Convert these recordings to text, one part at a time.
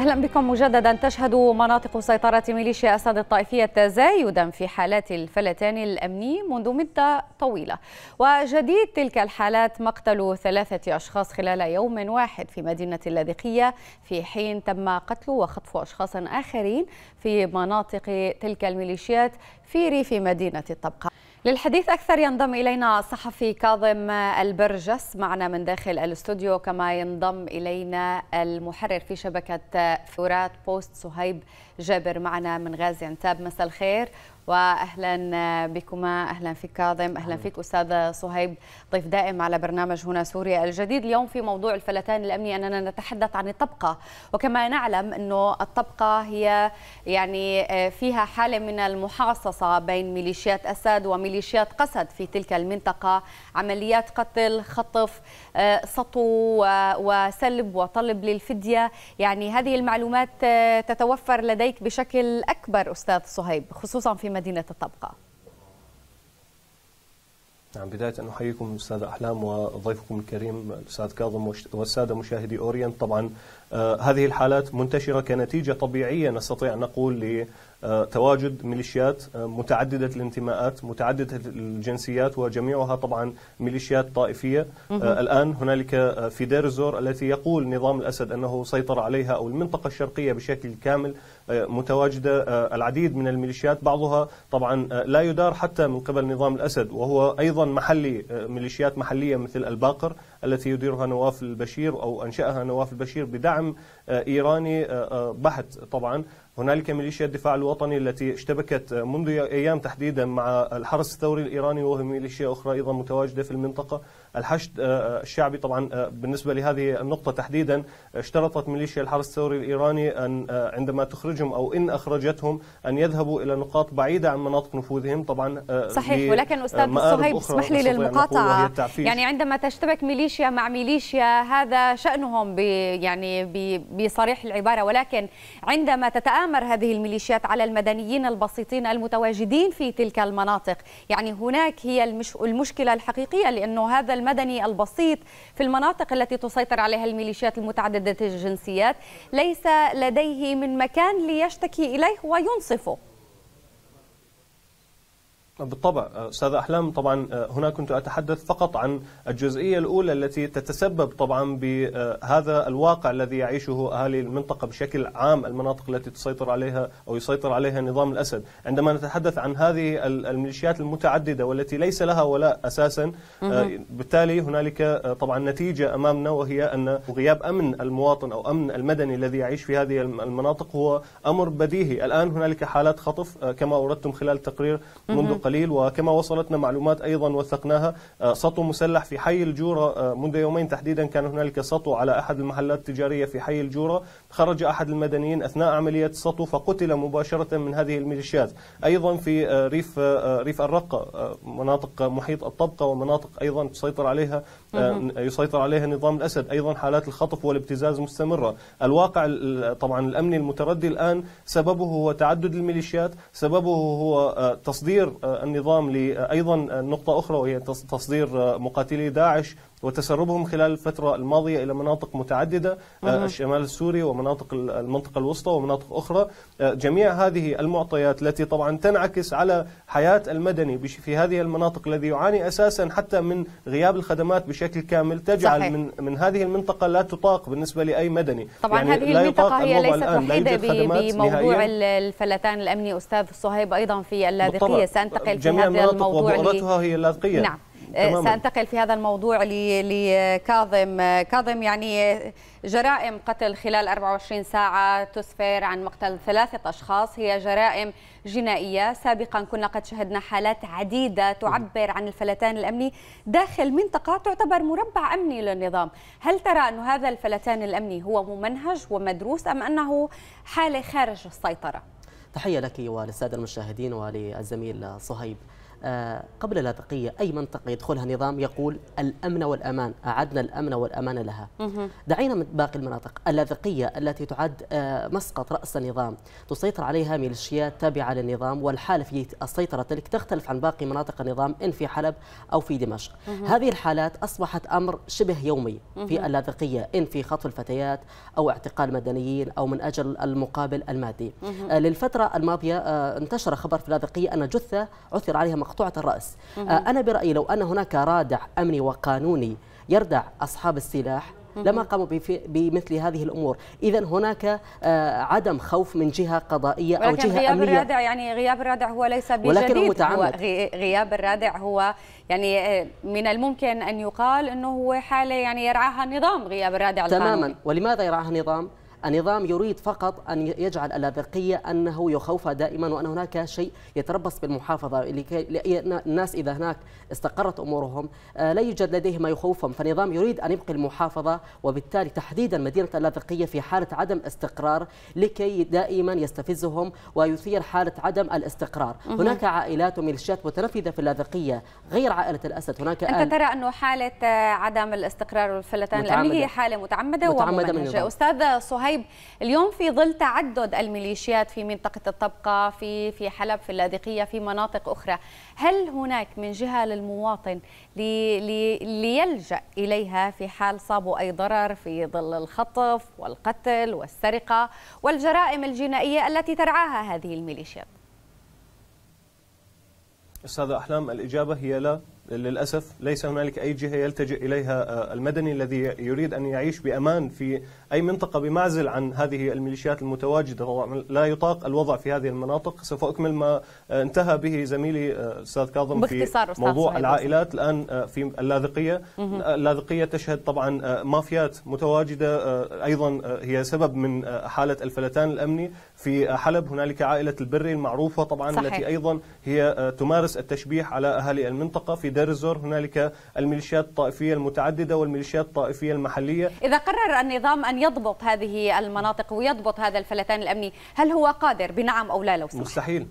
اهلا بكم مجددا تشهد مناطق سيطره ميليشيا اسد الطائفيه تزايدا في حالات الفلتان الامني منذ مده طويله وجديد تلك الحالات مقتل ثلاثه اشخاص خلال يوم واحد في مدينه اللاذقيه في حين تم قتل وخطف اشخاص اخرين في مناطق تلك الميليشيات في ريف مدينه الطبقه للحديث أكثر ينضم إلينا الصحفي كاظم البرجس معنا من داخل الاستوديو كما ينضم إلينا المحرر في شبكة فورات بوست صهيب جابر معنا من غازي عنتاب مساء الخير واهلا بكما اهلا فيك كاظم اهلا فيك استاذ صهيب ضيف دائم على برنامج هنا سوريا الجديد اليوم في موضوع الفلتان الامني اننا نتحدث عن الطبقه وكما نعلم انه الطبقه هي يعني آه، فيها حاله من المحاصصه بين ميليشيات اسد وميليشيات قسد في تلك المنطقه عمليات قتل خطف آه، سطو وسلب وطلب للفديه يعني هذه المعلومات آه، تتوفر لديك بشكل اكبر استاذ صهيب خصوصا في مدينة الطبقة نعم بداية أن أحييكم أستاذ أحلام وضيفكم الكريم الأستاذ كاظم والسادة مشاهدي أورينت طبعا آه، هذه الحالات منتشرة كنتيجة طبيعية نستطيع أن نقول لتواجد آه، ميليشيات آه، متعددة الانتماءات متعددة الجنسيات وجميعها طبعا ميليشيات طائفية الآن هنالك في دير الزور التي يقول نظام الأسد أنه سيطر عليها أو المنطقة الشرقية بشكل كامل متواجدة العديد من الميليشيات بعضها طبعا لا يدار حتى من قبل نظام الأسد وهو أيضا محلي ميليشيات محلية مثل الباقر التي يديرها نواف البشير أو أنشأها نواف البشير بدعم دعم آه، إيراني آه، آه، بحت طبعا هنالك ميليشيا الدفاع الوطني التي اشتبكت منذ أيام تحديدا مع الحرس الثوري الإيراني وهي ميليشيا أخرى أيضا متواجدة في المنطقة الحشد آه، آه، الشعبي طبعا آه، بالنسبة لهذه النقطة تحديدا اشترطت ميليشيا الحرس الثوري الإيراني أن عندما تخرجهم أو إن أخرجتهم أن يذهبوا إلى نقاط بعيدة عن مناطق نفوذهم طبعا صحيح ولكن أستاذ صهيب اسمح لي للمقاطعة يعني عندما تشتبك ميليشيا مع ميليشيا هذا شأنهم بي يعني بصريح العبارة ولكن عندما تتآمر تتآمر هذه الميليشيات على المدنيين البسيطين المتواجدين في تلك المناطق يعني هناك هي المش... المشكلة الحقيقية لأنه هذا المدني البسيط في المناطق التي تسيطر عليها الميليشيات المتعددة الجنسيات ليس لديه من مكان ليشتكي إليه وينصفه بالطبع استاذ احلام طبعا آه، هنا كنت اتحدث فقط عن الجزئيه الاولى التي تتسبب طبعا بهذا الواقع الذي يعيشه اهالي المنطقه بشكل عام المناطق التي تسيطر عليها او يسيطر عليها نظام الاسد، عندما نتحدث عن هذه الميليشيات المتعدده والتي ليس لها ولاء اساسا آه، بالتالي هنالك آه، طبعا نتيجه امامنا وهي ان غياب امن المواطن او امن المدني الذي يعيش في هذه المناطق هو امر بديهي، الان هنالك حالات خطف كما اوردتم خلال التقرير منذ قليل وكما وصلتنا معلومات أيضا وثقناها آه، سطو مسلح في حي الجورة آه، منذ يومين تحديدا كان هنالك سطو على أحد المحلات التجارية في حي الجورة خرج أحد المدنيين أثناء عملية السطو فقتل مباشرة من هذه الميليشيات أيضا في آه، ريف ريف الرقة مناطق محيط الطبقة ومناطق أيضا تسيطر عليها يسيطر عليها نظام الأسد أيضا حالات الخطف والابتزاز مستمرة الواقع طبعا الأمني المتردي الآن سببه هو تعدد الميليشيات سببه هو تصدير النظام أيضا نقطة أخرى وهي تصدير مقاتلي داعش وتسربهم خلال الفترة الماضية إلى مناطق متعددة آه، الشمال السوري ومناطق المنطقة الوسطى ومناطق أخرى آه، جميع هذه المعطيات التي طبعا تنعكس على حياة المدني في هذه المناطق الذي يعاني أساسا حتى من غياب الخدمات بشكل كامل تجعل صحيح. من من هذه المنطقة لا تطاق بالنسبة لأي مدني طبعا يعني هذه المنطقة هي ليست وحيدة بموضوع الفلتان الأمني أستاذ صهيب أيضا في اللاذقية سأنتقل في هذا الموضوع جميع المناطق هي اللاذقية نعم آه، سأنتقل في هذا الموضوع لكاظم آه، كاظم يعني آه، جرائم قتل خلال 24 ساعة تسفر عن مقتل ثلاثة أشخاص هي جرائم جنائية سابقا كنا قد شهدنا حالات عديدة تعبر عن الفلتان الأمني داخل منطقة تعتبر مربع أمني للنظام هل ترى أن هذا الفلتان الأمني هو ممنهج ومدروس أم أنه حالة خارج السيطرة؟ تحية لك وللسادة المشاهدين وللزميل صهيب آه، قبل اللاذقية أي منطقة يدخلها نظام يقول الأمن والأمان أعدنا الأمن والأمان لها دعينا من باقي المناطق اللاذقية التي تعد آه، مسقط رأس النظام تسيطر عليها ميليشيات تابعة للنظام والحالة في السيطرة تلك تختلف عن باقي مناطق النظام إن في حلب أو في دمشق هذه الحالات أصبحت أمر شبه يومي في اللاذقية إن في خطف الفتيات أو اعتقال مدنيين أو من أجل المقابل المادي آه، للفترة الماضية انتشر خبر في اللاذقية أن جثة عثر عليها مقطوعة الرأس آه، أنا برأيي لو أن هناك رادع أمني وقانوني يردع أصحاب السلاح لما قاموا بمثل هذه الامور، اذا هناك آه، عدم خوف من جهه قضائيه او جهه غياب امنيه الرادع يعني غياب الرادع هو ليس بجديد ولكن هو, متعمد. هو غياب الرادع هو يعني آه، من الممكن ان يقال انه هو حاله يعني يرعاها النظام غياب الرادع القانوني تماما ولماذا يرعاها النظام؟ النظام يريد فقط أن يجعل اللاذقية أنه يخوف دائما وأن هناك شيء يتربص بالمحافظة لكي الناس إذا هناك استقرت أمورهم آه، لا يوجد لديه ما يخوفهم فالنظام يريد أن يبقي المحافظة وبالتالي تحديدا مدينة اللاذقية في حالة عدم استقرار لكي دائما يستفزهم ويثير حالة عدم الاستقرار هناك عائلات وميليشيات متنفذة في اللاذقية غير عائلة الأسد هناك أنت ترى أنه حالة عدم الاستقرار والفلتان الأمني هي حالة متعمدة, متعمدة من أستاذ صهيب صهيب اليوم في ظل تعدد الميليشيات في منطقة الطبقة في في حلب في اللاذقية في مناطق أخرى هل هناك من جهة للمواطن لي لي ليلجأ إليها في حال صابوا أي ضرر في ظل الخطف والقتل والسرقة والجرائم الجنائية التي ترعاها هذه الميليشيات؟ استاذ احلام الاجابه هي لا للأسف ليس هنالك أي جهة يلتجئ إليها آه، المدني الذي يريد أن يعيش بأمان في أي منطقة بمعزل عن هذه الميليشيات المتواجدة لا يطاق الوضع في هذه المناطق سوف أكمل ما آه، انتهى به زميلي آه، أستاذ كاظم في موضوع العائلات الآن في اللاذقية اللاذقية تشهد طبعا مافيات متواجدة أيضا هي سبب من حالة الفلتان الأمني في حلب هنالك عائلة البري المعروفة طبعا صحيح. التي أيضا هي آه، تمارس التشبيح على أهالي المنطقة في دير الزور هنالك الميليشيات الطائفية المتعددة والميليشيات الطائفية المحلية إذا قرر النظام أن يضبط هذه المناطق ويضبط هذا الفلتان الأمني هل هو قادر بنعم أو لا لو سمحت مستحيل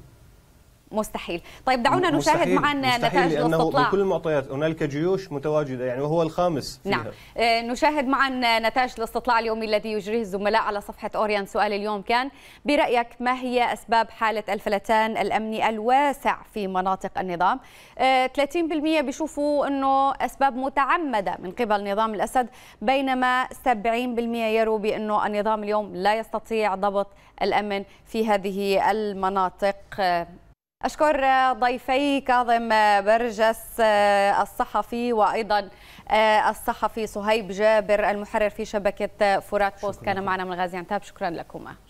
مستحيل طيب دعونا نشاهد مستحيل معا مستحيل نتائج الاستطلاع بكل المعطيات هنالك جيوش متواجده يعني وهو الخامس فيها. نعم آه، نشاهد معا نتائج الاستطلاع اليومي الذي يجريه الزملاء على صفحه اوريان سؤال اليوم كان برايك ما هي اسباب حاله الفلتان الامني الواسع في مناطق النظام 30% آه، بيشوفوا انه اسباب متعمده من قبل نظام الاسد بينما 70% يروا بانه النظام اليوم لا يستطيع ضبط الامن في هذه المناطق آه، أشكر ضيفي كاظم برجس الصحفي وأيضا الصحفي صهيب جابر المحرر في شبكة فرات بوست كان معنا من غازي عنتاب شكرا لكما